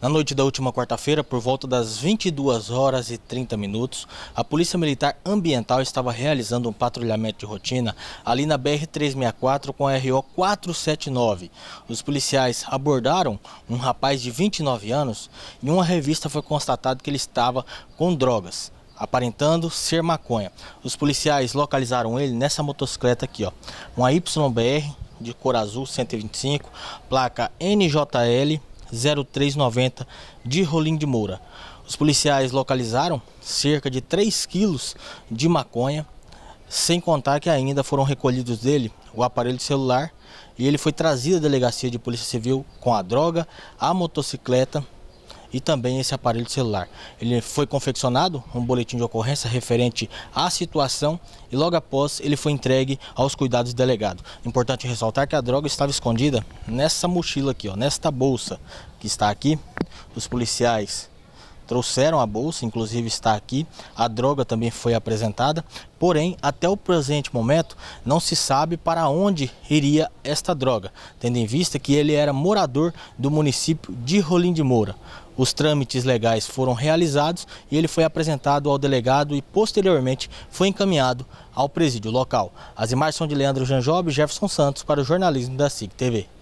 Na noite da última quarta-feira, por volta das 22 horas e 30 minutos, a Polícia Militar Ambiental estava realizando um patrulhamento de rotina ali na BR-364 com a RO 479. Os policiais abordaram um rapaz de 29 anos e em uma revista foi constatado que ele estava com drogas aparentando ser maconha. Os policiais localizaram ele nessa motocicleta aqui, ó, uma YBR de cor azul 125, placa NJL 0390 de Rolim de Moura. Os policiais localizaram cerca de 3 quilos de maconha, sem contar que ainda foram recolhidos dele o aparelho celular e ele foi trazido à delegacia de polícia civil com a droga, a motocicleta e também esse aparelho celular. Ele foi confeccionado um boletim de ocorrência referente à situação e logo após ele foi entregue aos cuidados do delegado. Importante ressaltar que a droga estava escondida nessa mochila aqui, ó, nesta bolsa que está aqui. Os policiais trouxeram a bolsa, inclusive está aqui. A droga também foi apresentada, porém, até o presente momento não se sabe para onde iria esta droga, tendo em vista que ele era morador do município de Rolim de Moura. Os trâmites legais foram realizados e ele foi apresentado ao delegado e posteriormente foi encaminhado ao presídio local. As imagens são de Leandro Janjob e Jefferson Santos para o jornalismo da SIC TV.